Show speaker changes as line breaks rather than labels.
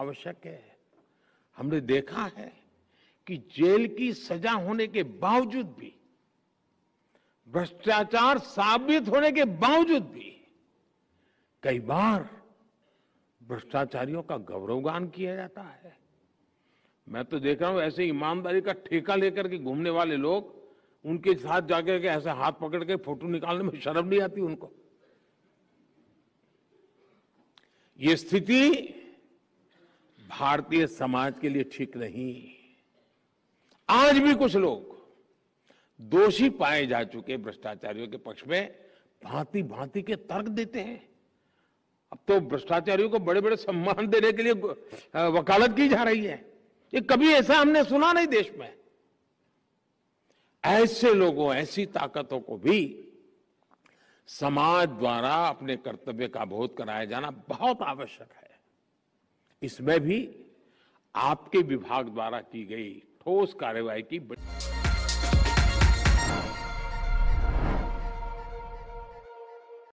आवश्यक है हमने देखा है कि जेल की सजा होने के बावजूद भी भ्रष्टाचार साबित होने के बावजूद भी कई बार भ्रष्टाचारियों का गौरवगान किया जाता है मैं तो देख रहा हूं ऐसे ईमानदारी का ठेका लेकर के घूमने वाले लोग उनके साथ जाकर के ऐसे हाथ पकड़ के फोटो निकालने में शर्म नहीं आती उनको ये स्थिति भारतीय समाज के लिए ठीक नहीं आज भी कुछ लोग दोषी पाए जा चुके भ्रष्टाचारियों के पक्ष में भांति भांति के तर्क देते हैं अब तो भ्रष्टाचारियों को बड़े बड़े सम्मान देने के लिए वकालत की जा रही है ये कभी ऐसा हमने सुना नहीं देश में ऐसे लोगों ऐसी ताकतों को भी समाज द्वारा अपने कर्तव्य का बोध कराया जाना बहुत आवश्यक है इसमें भी आपके विभाग द्वारा की गई ठोस कार्रवाई की